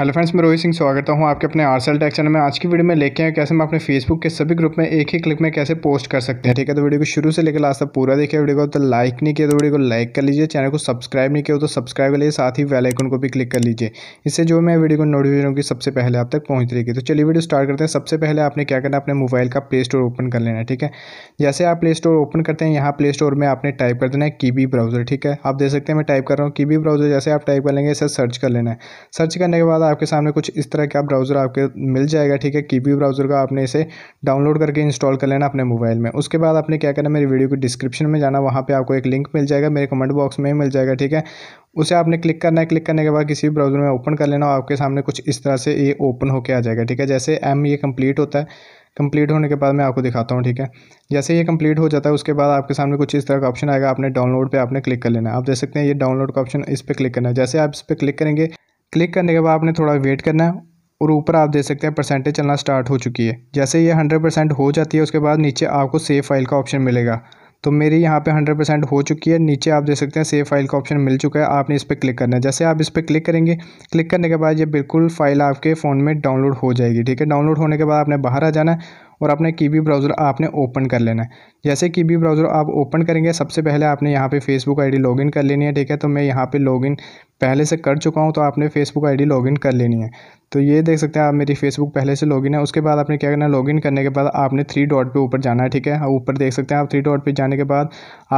hello friends मैं रोहित सिंह स्वागत हूँ आपके अपने आरसेल टेक चैनल में आज की वीडियो में लेके हैं कैसे हम अपने फेसबुक के सभी ग्रुप में एक ही क्लिक में कैसे पोस्ट कर सकते हैं ठीक है तो वीडियो को शुरू से लेकर लास्ट तक पूरा देखिए वीडियो को तो लाइक नहीं किया तो वीडियो को लाइक कर लीजिए चैनल को सब्सक्राइब नहीं किया तो सब्सक्राइब कर लीजिए साथ ही वेलाइकन को भी क्लिक कर लीजिए इससे जो मैं वीडियो को नोटिफिकेशन की सबसे पहले आप तक पहुँच रहेगी तो चलिए वीडियो स्टार्ट करते हैं सबसे पहले आपने क्या करना अपने मोबाइल का प्ले स्टोर ओपन कर लेना है ठीक है जैसे आप प्ले स्टोर ओपन करते हैं यहाँ प्ले स्टोर में आपने टाइप कर देना है की ब्राउजर ठीक है आप देख सकते हैं मैं टाइप कर रहा हूँ की ब्राउजर जैसे आप टाइप कर लेंगे इसे सर्च कर लेना है सर्च करने के बाद आपके सामने कुछ इस तरह का ब्राउज़र आपके मिल जाएगा ठीक है की ब्राउज़र का आपने इसे डाउनलोड करके इंस्टॉल कर लेना अपने मोबाइल में उसके बाद आपने क्या करना मेरी वीडियो के डिस्क्रिप्शन में जाना वहाँ पर आपको एक लिंक मिल जाएगा मेरे कमेंट बॉक्स में ही मिल जाएगा ठीक है उसे आपने क्लिक करना है क्लिक करने के बाद किसी भी ब्राउज़र में ओपन कर लेना और आपके सामने कुछ इस तरह से ये ओपन होकर आ जाएगा ठीक है जैसे एम ये कंप्लीट होता है कंप्लीट होने के बाद मैं आपको दिखाता हूँ ठीक है जैसे ये कंप्लीट हो जाता है उसके बाद आपके सामने कुछ इस तरह का ऑप्शन आएगा आपने डाउनलोड पे आपने क्लिक कर लेना आप देख सकते हैं ये डाउनलोड का ऑप्शन इस पर क्लिक करना है जैसे आप इस पर क्लिक करेंगे क्लिक करने के बाद आपने थोड़ा वेट करना है और ऊपर आप देख सकते हैं परसेंटेज चलना स्टार्ट हो चुकी है जैसे ये हंड्रेड परसेंट हो जाती है उसके बाद नीचे आपको सेव फाइल का ऑप्शन मिलेगा तो मेरी यहाँ पे हंड्रेड परसेंट हो चुकी है नीचे आप देख सकते हैं सेव फाइल का ऑप्शन मिल चुका है आपने इस पर क्लिक करना है जैसे आप इस पर क्लिक करेंगे क्लिक करने के बाद ये बिल्कुल फाइल आपके फ़ोन में डाउनलोड हो जाएगी ठीक है डाउनलोड होने के बाद आपने बाहर आ जाना है और अपने की वी ब्राउज़र आपने ओपन कर लेना है जैसे की वी ब्राउज़र आप ओपन करेंगे सबसे पहले आपने यहाँ पे फेसबुक आईडी लॉगिन कर लेनी है ठीक है तो मैं यहाँ पे लॉगिन पहले से कर चुका हूँ तो आपने फेसबुक आईडी लॉगिन कर लेनी है तो ये देख सकते हैं आप मेरी फेसबुक पहले से लॉगिन है उसके बाद आपने क्या करना है लॉगिन करने के बाद आपने थ्री डॉट पे ऊपर जाना है ठीक है हाँ, ऊपर देख सकते हैं आप थ्री डॉट पे जाने के बाद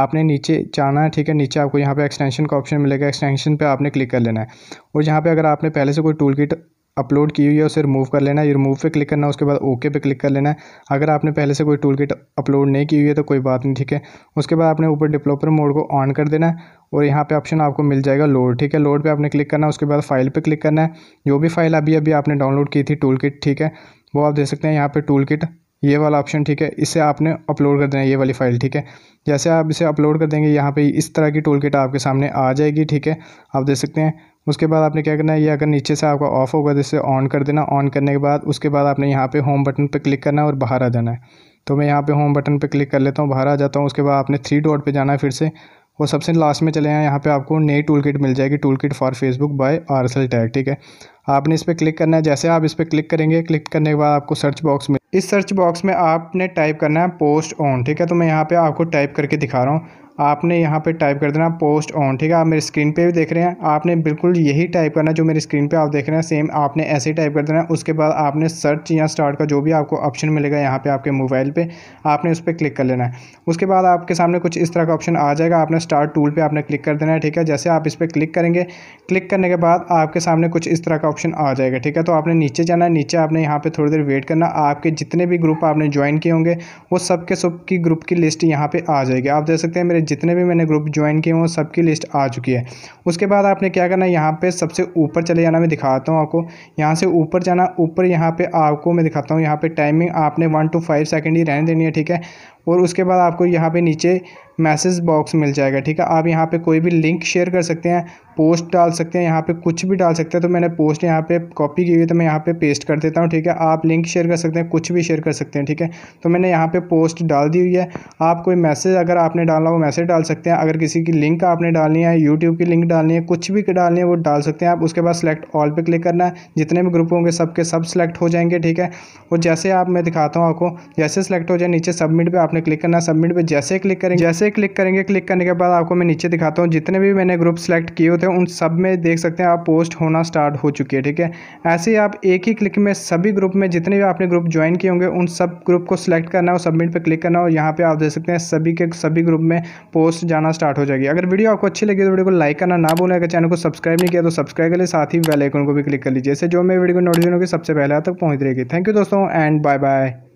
आपने नीचे जाना है ठीक है नीचे आपको यहाँ पे एक्सटेंशन का ऑप्शन मिलेगा एक्सटेंशन पे आपने क्लिक कर लेना है और यहाँ पे अगर आपने पहले से कोई टूल किट अपलोड की हुई है उसे रिमूव कर लेना है रिमूव पे क्लिक करना उसके बाद ओके पे क्लिक कर लेना है अगर आपने पहले से कोई टूल किट अपलोड नहीं की हुई है तो कोई बात नहीं ठीक है उसके बाद आपने ऊपर डेवलपर मोड को ऑन कर देना है और यहाँ पे ऑप्शन आपको मिल जाएगा लोड ठीक है लोड पे आपने क्लिक करना है उसके बाद फाइल पर क्लिक करना है जो भी फाइल अभी अभी आपने डाउनलोड की थी टूल किट ठीक है वो आप देख सकते हैं यहाँ पर टूल किट ये वाला ऑप्शन ठीक है इससे आपने अपलोड कर देना है ये वाली फाइल ठीक है जैसे आप इसे अपलोड कर देंगे यहाँ पर इस तरह की टूल किट आपके सामने आ जाएगी ठीक है आप देख सकते हैं उसके बाद आपने क्या करना है ये अगर नीचे से आपका ऑफ होगा जैसे तो ऑन कर देना ऑन करने के बाद उसके बाद आपने यहाँ पे होम बटन पे क्लिक करना है और बाहर आ जाना है तो मैं यहाँ पे होम बटन पे क्लिक कर लेता हूँ बाहर आ जाता हूँ उसके बाद आपने थ्री डॉट पे जाना है फिर से और सबसे लास्ट में चले आए यहाँ पर आपको नई टूल किट मिल जाएगी tool kit for Facebook by R S tag ठीक है आपने इस पर क्लिक करना है जैसे आप इस पर क्लिक करेंगे क्लिक करने के बाद आपको सर्च बॉक्स में इस सर्च बॉक्स में आपने टाइप करना है पोस्ट ऑन ठीक है तो मैं यहाँ पर आपको टाइप करके दिखा रहा हूँ आपने यहाँ पे टाइप कर देना पोस्ट ऑन ठीक है आप मेरे स्क्रीन पे भी देख रहे हैं आपने बिल्कुल यही टाइप करना जो मेरे स्क्रीन पे आप देख रहे हैं सेम आपने ऐसे ही टाइप कर देना उसके बाद आपने सर्च या स्टार्ट का जो भी आपको ऑप्शन मिलेगा यहाँ पे आपके मोबाइल पे आपने उस पर क्लिक कर लेना है उसके बाद आपके सामने कुछ इस तरह का ऑप्शन आ जाएगा आपने स्टार्ट टूल पर आपने क्लिक कर देना है ठीक है जैसे आप इस पर क्लिक करेंगे क्लिक करने के बाद आपके सामने कुछ इस तरह का ऑप्शन आ जाएगा ठीक है तो आपने नीचे जाना है नीचे आपने यहाँ पर थोड़ी देर वेट करना आपके जितने भी ग्रुप आपने ज्वाइन किए होंगे वो सबके सब की ग्रुप की लिस्ट यहाँ पर आ जाएगी आप देख सकते हैं मेरे जितने भी मैंने ग्रुप ज्वाइन किए हैं सबकी लिस्ट आ चुकी है उसके बाद आपने क्या करना है यहाँ पे सबसे ऊपर चले जाना मैं दिखाता हूँ आपको यहाँ से ऊपर जाना ऊपर यहाँ पे आपको मैं दिखाता हूँ यहाँ पे टाइमिंग आपने वन टू फाइव सेकेंड ही रहने देनी है ठीक है और उसके बाद आपको यहाँ पे नीचे मैसेज बॉक्स मिल जाएगा ठीक है आप यहाँ पे कोई भी लिंक शेयर कर सकते हैं पोस्ट डाल सकते हैं यहाँ पे कुछ भी डाल सकते हैं तो मैंने पोस्ट यहाँ पे कॉपी की हुई तो मैं यहाँ पे पेस्ट कर देता हूँ ठीक है आप लिंक शेयर कर सकते हैं कुछ भी शेयर कर सकते हैं ठीक है तो मैंने यहाँ पर पोस्ट डाल दी हुई है आप कोई मैसेज अगर आपने डालना वो मैसेज डाल सकते हैं अगर किसी की लिंक आपने डालनी है यूट्यूब की लिंक डालनी है कुछ भी डालनी है वो डाल सकते हैं आप उसके बाद सेलेक्ट ऑल पर क्लिक करना है जितने भी ग्रुप होंगे सबके सब सेलेक्ट हो जाएंगे ठीक है और जैसे आप मैं दिखाता हूँ आपको जैसे सेलेक्ट हो जाए नीचे सबमिट पर आप आपने क्लिक करना सबमिट पे जैसे क्लिक करेंगे जैसे क्लिक करेंगे क्लिक करने के बाद आपको मैं नीचे दिखाता हूँ जितने भी मैंने ग्रुप सेलेक्ट किए होते हैं उन सब में देख सकते हैं आप पोस्ट होना स्टार्ट हो चुकी है ठीक है ऐसे ही आप एक ही क्लिक में सभी ग्रुप में जितने भी आपने ग्रुप ज्वाइन किए होंगे उन सब ग्रुप को सिलेक्ट करना है और सबमिट पर क्लिक करना है और यहाँ पर आप देख सकते हैं सभी के सभी ग्रुप में पोस्ट जाना स्टार्ट हो जाएगी अगर वीडियो आपको अच्छी लगी तो वीडियो को लाइक करना ना भूलें अगर चैनल को सब्सक्राइब नहीं किया तो सब्सक्राइब कर साथ ही बेल आइकन को भी क्लिक कर लीजिए जैसे जो मैं वीडियो को नोटिफिकेशन होगी सबसे पहले तक पहुंच रहेगी थैंक यू दोस्तों एंड बाय बाय